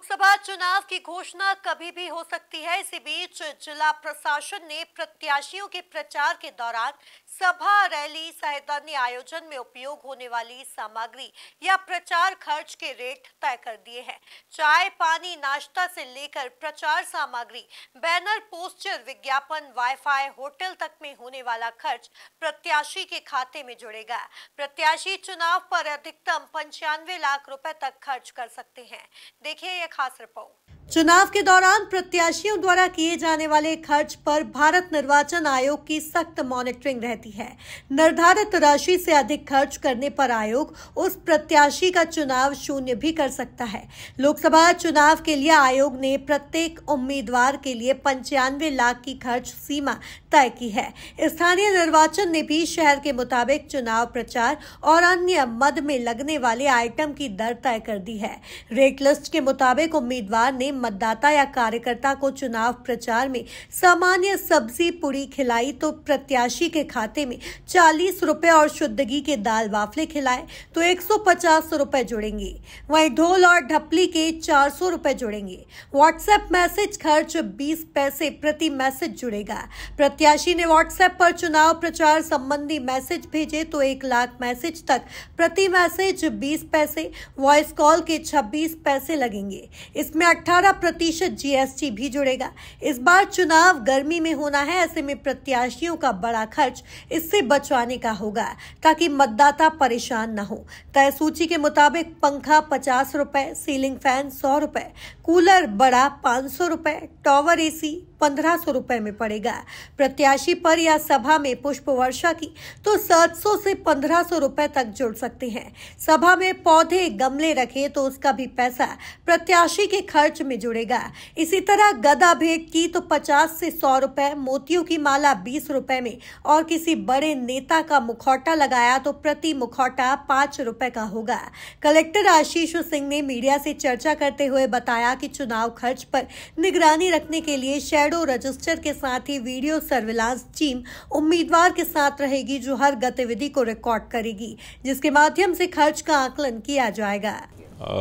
लोकसभा चुनाव की घोषणा कभी भी हो सकती है इसी बीच जिला प्रशासन ने प्रत्याशियों के प्रचार के दौरान सभा रैली सहित अन्य आयोजन में उपयोग होने वाली सामग्री या प्रचार खर्च के रेट तय कर दिए हैं चाय पानी नाश्ता से लेकर प्रचार सामग्री बैनर पोस्टर विज्ञापन वाईफाई होटल तक में होने वाला खर्च प्रत्याशी के खाते में जुड़ेगा प्रत्याशी चुनाव पर अधिकतम पंचानवे लाख रुपए तक खर्च कर सकते हैं देखिए यह खास रिपोर्ट चुनाव के दौरान प्रत्याशियों द्वारा किए जाने वाले खर्च पर भारत निर्वाचन आयोग की सख्त मॉनिटरिंग रहती है निर्धारित राशि से अधिक खर्च करने पर आयोग उस प्रत्याशी का चुनाव शून्य भी कर सकता है लोकसभा चुनाव के लिए आयोग ने प्रत्येक उम्मीदवार के लिए पंचानवे लाख की खर्च सीमा तय की है स्थानीय निर्वाचन ने भी शहर के मुताबिक चुनाव प्रचार और अन्य मद में लगने वाले आइटम की दर तय कर दी है रेट लिस्ट के मुताबिक उम्मीदवार ने मतदाता या कार्यकर्ता को चुनाव प्रचार में सामान्य सब्जी पूरी खिलाई तो प्रत्याशी के खाते में चालीस रुपए और शुद्धगी के दाल वाफले खिलाए तो एक सौ पचास रूपए जुड़ेंगे वहीं ढोल और ढपली के चार सौ रूपए जुड़ेंगे व्हाट्सएप मैसेज खर्च बीस पैसे प्रति मैसेज जुड़ेगा प्रत्याशी ने व्हाट्सएप पर चुनाव प्रचार संबंधी मैसेज भेजे तो एक लाख मैसेज तक प्रति मैसेज बीस पैसे वॉइस कॉल के छब्बीस पैसे लगेंगे इसमें अठारह पंद्रह प्रतिशत जीएसटी भी जुड़ेगा इस बार चुनाव गर्मी में होना है ऐसे में प्रत्याशियों का बड़ा खर्च इससे बचवाने का होगा ताकि मतदाता परेशान न हो तय सूची के मुताबिक पंखा पचास रुपए सीलिंग फैन सौ रुपए कूलर बड़ा पांच सौ रुपए टॉवर एसी पंद्रह सौ रूपए में पड़ेगा प्रत्याशी पर या सभा में पुष्प वर्षा की तो सात सौ से पंद्रह सौ रूपए तक जुड़ सकते हैं सभा में पौधे गमले रखे तो उसका भी पैसा प्रत्याशी के खर्च में जुड़ेगा इसी तरह गदा भेंट की तो पचास से सौ रूपए मोतियों की माला बीस रूपए में और किसी बड़े नेता का मुखौटा लगाया तो प्रति मुखौटा पांच रूपए का होगा कलेक्टर आशीष सिंह ने मीडिया से चर्चा करते हुए बताया कि चुनाव खर्च पर निगरानी रखने के लिए शहर शैडो रजिस्टर के साथ ही वीडियो सर्विलांस टीम उम्मीदवार के साथ रहेगी जो हर गतिविधि को रिकॉर्ड करेगी जिसके माध्यम से खर्च का आकलन किया जाएगा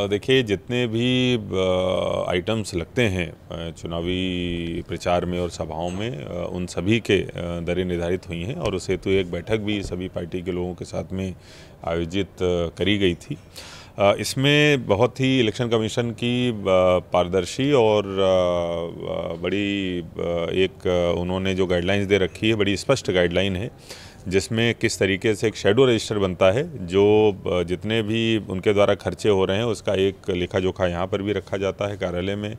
देखिए जितने भी आइटम्स लगते हैं चुनावी प्रचार में और सभाओं में उन सभी के दरें निर्धारित हुई हैं और उस हेतु तो एक बैठक भी सभी पार्टी के लोगों के साथ में आयोजित करी गई थी इसमें बहुत ही इलेक्शन कमीशन की पारदर्शी और बड़ी एक उन्होंने जो गाइडलाइंस दे रखी है बड़ी स्पष्ट गाइडलाइन है जिसमें किस तरीके से एक शेडो रजिस्टर बनता है जो जितने भी उनके द्वारा खर्चे हो रहे हैं उसका एक लिखा जोखा यहाँ पर भी रखा जाता है कार्यालय में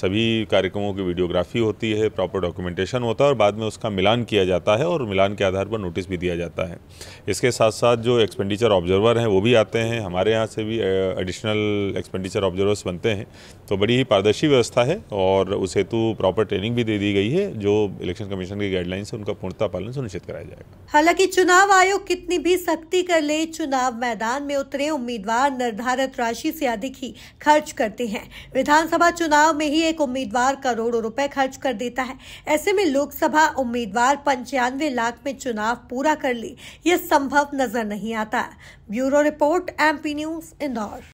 सभी कार्यक्रमों की वीडियोग्राफी होती है प्रॉपर डॉक्यूमेंटेशन होता है और बाद में उसका मिलान किया जाता है और मिलान के आधार पर नोटिस भी दिया जाता है इसके साथ साथ जो एक्सपेंडिचर ऑब्जर्वर हैं वो भी आते हैं हमारे यहाँ से भी एडिशनल एक्सपेंडिचर ऑब्जर्वर्स बनते हैं तो बड़ी ही पारदर्शी व्यवस्था है और उस हेतु प्रॉपर ट्रेनिंग भी दे दी गई है जो इलेक्शन कमीशन की गाइडलाइंस है उनका पूर्णता पालन सुनिश्चित कराया जाएगा हालांकि चुनाव आयोग कितनी भी सख्ती कर ले चुनाव मैदान में उतरे उम्मीदवार निर्धारित राशि से अधिक ही खर्च करते हैं विधानसभा चुनाव में ही लिए एक उम्मीदवार करोड़ों रुपए खर्च कर देता है ऐसे में लोकसभा उम्मीदवार पंचानवे लाख में चुनाव पूरा कर ले यह संभव नजर नहीं आता bureau report MP news Indore